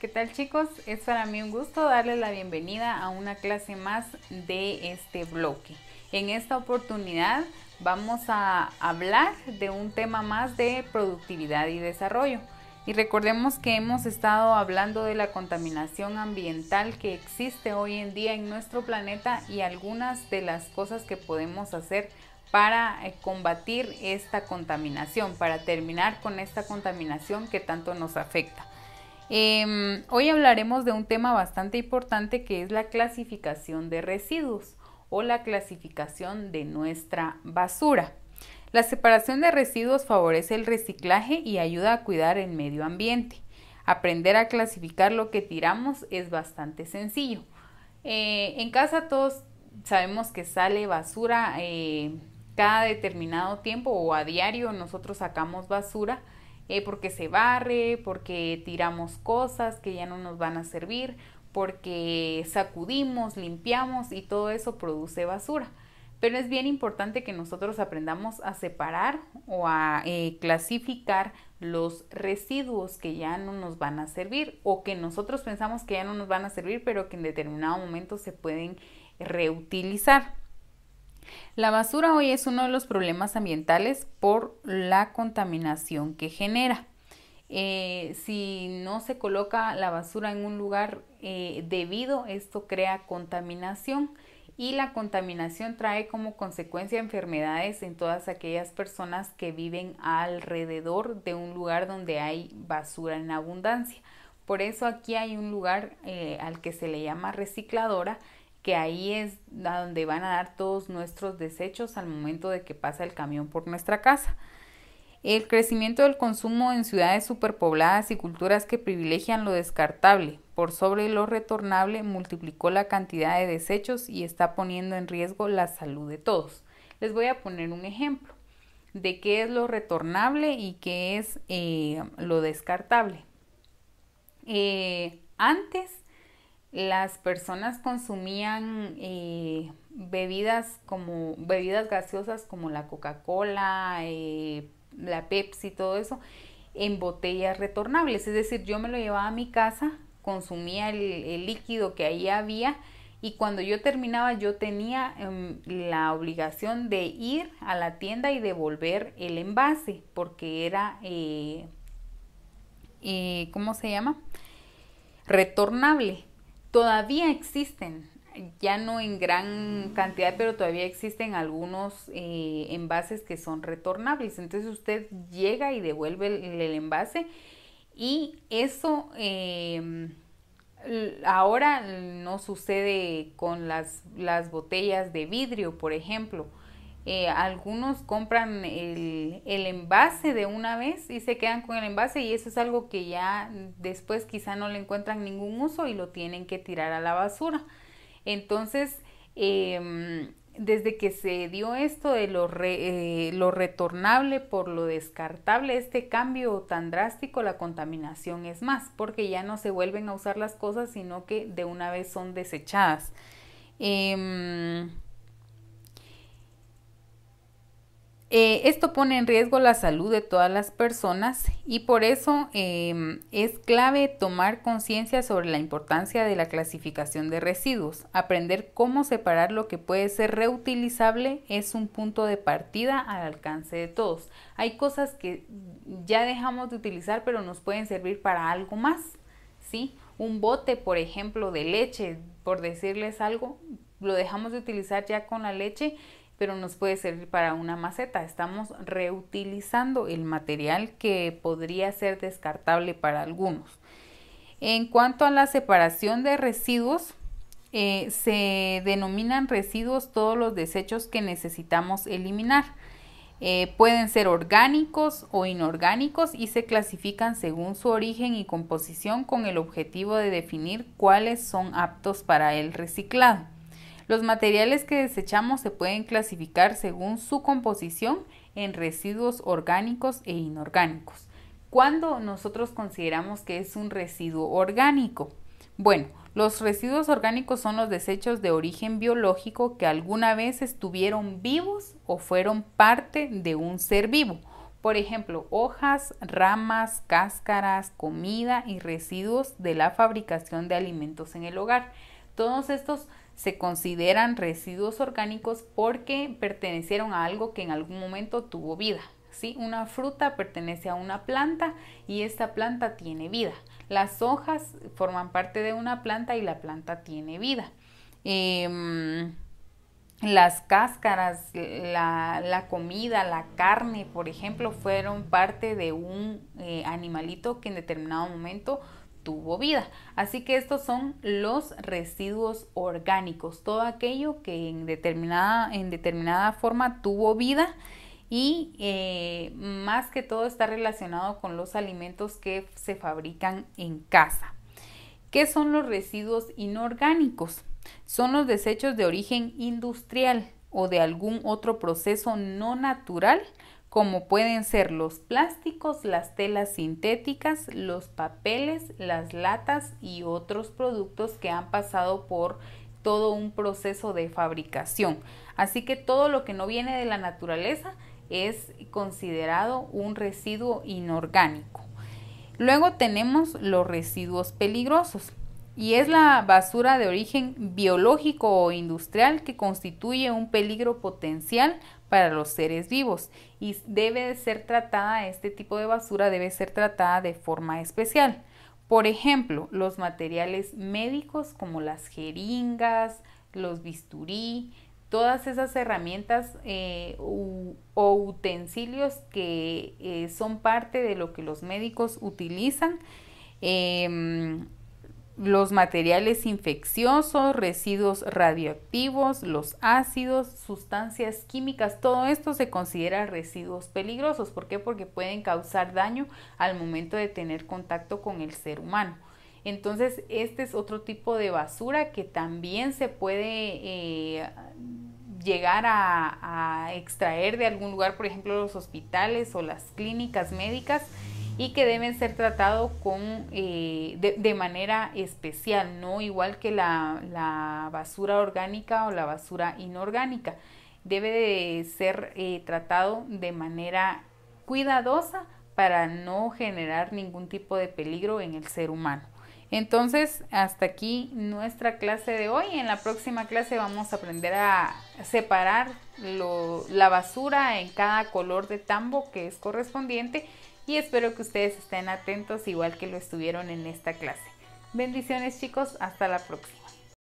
¿Qué tal chicos? Es para mí un gusto darles la bienvenida a una clase más de este bloque. En esta oportunidad vamos a hablar de un tema más de productividad y desarrollo. Y recordemos que hemos estado hablando de la contaminación ambiental que existe hoy en día en nuestro planeta y algunas de las cosas que podemos hacer para eh, combatir esta contaminación, para terminar con esta contaminación que tanto nos afecta. Em, hoy hablaremos de un tema bastante importante que es la clasificación de residuos o la clasificación de nuestra basura. La separación de residuos favorece el reciclaje y ayuda a cuidar el medio ambiente. Aprender a clasificar lo que tiramos es bastante sencillo. Eh, en casa todos sabemos que sale basura eh, cada determinado tiempo o a diario nosotros sacamos basura eh, porque se barre, porque tiramos cosas que ya no nos van a servir, porque sacudimos, limpiamos y todo eso produce basura. Pero es bien importante que nosotros aprendamos a separar o a eh, clasificar los residuos que ya no nos van a servir o que nosotros pensamos que ya no nos van a servir, pero que en determinado momento se pueden reutilizar. La basura hoy es uno de los problemas ambientales por la contaminación que genera. Eh, si no se coloca la basura en un lugar eh, debido, esto crea contaminación y la contaminación trae como consecuencia enfermedades en todas aquellas personas que viven alrededor de un lugar donde hay basura en abundancia. Por eso aquí hay un lugar eh, al que se le llama recicladora que ahí es donde van a dar todos nuestros desechos al momento de que pasa el camión por nuestra casa. El crecimiento del consumo en ciudades superpobladas y culturas que privilegian lo descartable por sobre lo retornable multiplicó la cantidad de desechos y está poniendo en riesgo la salud de todos. Les voy a poner un ejemplo de qué es lo retornable y qué es eh, lo descartable. Eh, antes las personas consumían eh, bebidas como bebidas gaseosas como la Coca-Cola, eh, la Pepsi, todo eso en botellas retornables. Es decir, yo me lo llevaba a mi casa, consumía el, líquido que ahí había y cuando yo terminaba yo tenía em, la obligación de ir a la tienda y devolver el envase porque era, eh, ¿cómo se llama? Retornable. Todavía existen, ya no en gran cantidad, pero todavía existen algunos eh, envases que son retornables. Entonces usted llega y devuelve el, envase y eso em, ahora no sucede con las, las botellas de vidrio, por ejemplo eh, algunos compran el, envase de una vez y se quedan con el envase y eso es algo que ya después quizá no le encuentran ningún uso y lo tienen que tirar a la basura. Entonces, em, desde que se dio esto de eh, lo, retornable por lo descartable, este cambio tan drástico, la contaminación es más, porque ya no se vuelven a usar las cosas, sino que de una vez son desechadas. Em, Eh, esto pone en riesgo la salud de todas las personas y por eso em, es clave tomar conciencia sobre la importancia de la clasificación de residuos. Aprender cómo separar lo que puede ser reutilizable es un punto de partida al alcance de todos. Hay cosas que ya dejamos de utilizar pero nos pueden servir para algo más. ¿sí? Un bote, por ejemplo, de leche, por decirles algo, lo dejamos de utilizar ya con la leche pero nos puede servir para una maceta. Estamos reutilizando el material que podría ser descartable para algunos. En cuanto a la separación de residuos, eh, se denominan residuos todos los desechos que necesitamos eliminar. Eh, pueden ser orgánicos o inorgánicos y se clasifican según su origen y composición con el objetivo de definir cuáles son aptos para el reciclado. Los materiales que desechamos se pueden clasificar según su composición en residuos orgánicos e inorgánicos. ¿Cuándo nosotros consideramos que es un residuo orgánico? Bueno, los residuos orgánicos son los desechos de origen biológico que alguna vez estuvieron vivos o fueron parte de un ser vivo. Por ejemplo, hojas, ramas, cáscaras, comida y residuos de la fabricación de alimentos en el hogar. Todos estos se consideran residuos orgánicos porque pertenecieron a algo que en algún momento tuvo vida. ¿Sí? Una fruta pertenece a una planta y esta planta tiene vida. Las hojas forman parte de una planta y la planta tiene vida. Em, las cáscaras, la, comida, la carne, por ejemplo, fueron parte de un eh, animalito que en determinado momento tuvo vida. Así que estos son los residuos orgánicos, todo aquello que en determinada, en determinada forma tuvo vida y eh, más que todo está relacionado con los alimentos que se fabrican en casa. ¿Qué son los residuos inorgánicos? Son los desechos de origen industrial o de algún otro proceso no natural como pueden ser los plásticos, las telas sintéticas, los papeles, las latas y otros productos que han pasado por todo un proceso de fabricación. Así que todo lo que no viene de la naturaleza es considerado un residuo inorgánico. Luego tenemos los residuos peligrosos y es la basura de origen biológico o industrial que constituye un peligro potencial para los seres vivos y debe ser tratada, este tipo de basura debe ser tratada de forma especial. Por ejemplo, los materiales médicos como las jeringas, los bisturí, todas esas herramientas eh, o utensilios que eh, son parte de lo que los médicos utilizan. Em, los materiales infecciosos, residuos radioactivos, los ácidos, sustancias químicas, todo esto se considera residuos peligrosos. ¿Por qué? Porque pueden causar daño al momento de tener contacto con el ser humano. Entonces, este es otro tipo de basura que también se puede eh, llegar a extraer de algún lugar, por ejemplo, los hospitales o las clínicas médicas y que deben ser tratados con, eh, de, manera especial, no igual que la, basura orgánica o la basura inorgánica. Debe ser eh, tratado de manera cuidadosa para no generar ningún tipo de peligro en el ser humano. Entonces, hasta aquí nuestra clase de hoy. En la próxima clase vamos a aprender a separar la basura en cada color de tambo que es correspondiente y espero que ustedes estén atentos igual que lo estuvieron en esta clase. Bendiciones chicos, hasta la próxima.